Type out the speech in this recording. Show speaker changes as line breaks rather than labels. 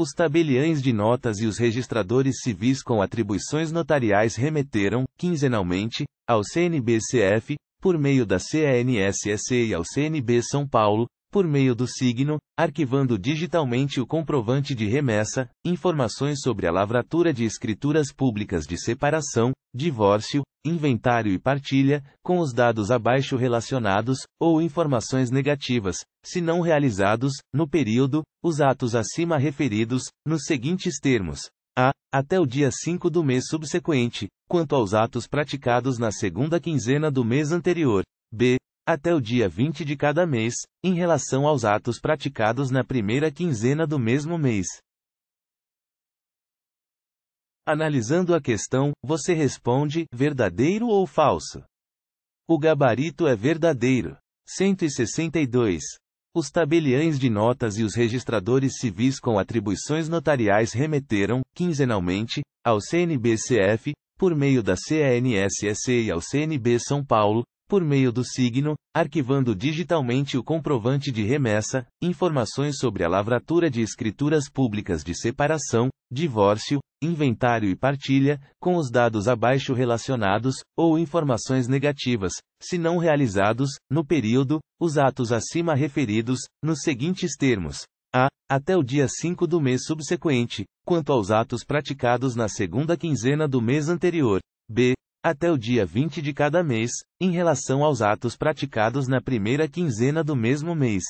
Os tabeliães de notas e os registradores civis com atribuições notariais remeteram, quinzenalmente, ao CNBCF, por meio da CNSSE e ao CNB São Paulo, por meio do signo, arquivando digitalmente o comprovante de remessa, informações sobre a lavratura de escrituras públicas de separação, divórcio, inventário e partilha, com os dados abaixo relacionados, ou informações negativas, se não realizados, no período, os atos acima referidos, nos seguintes termos. A. Até o dia 5 do mês subsequente, quanto aos atos praticados na segunda quinzena do mês anterior. B até o dia 20 de cada mês, em relação aos atos praticados na primeira quinzena do mesmo mês. Analisando a questão, você responde: verdadeiro ou falso? O gabarito é verdadeiro. 162. Os tabeliães de notas e os registradores civis com atribuições notariais remeteram, quinzenalmente, ao CNBCF, por meio da CNSSE e ao CNB São Paulo, por meio do signo, arquivando digitalmente o comprovante de remessa, informações sobre a lavratura de escrituras públicas de separação, divórcio, inventário e partilha, com os dados abaixo relacionados, ou informações negativas, se não realizados, no período, os atos acima referidos, nos seguintes termos. A. Até o dia 5 do mês subsequente, quanto aos atos praticados na segunda quinzena do mês anterior. B até o dia 20 de cada mês, em relação aos atos praticados na primeira quinzena do mesmo mês.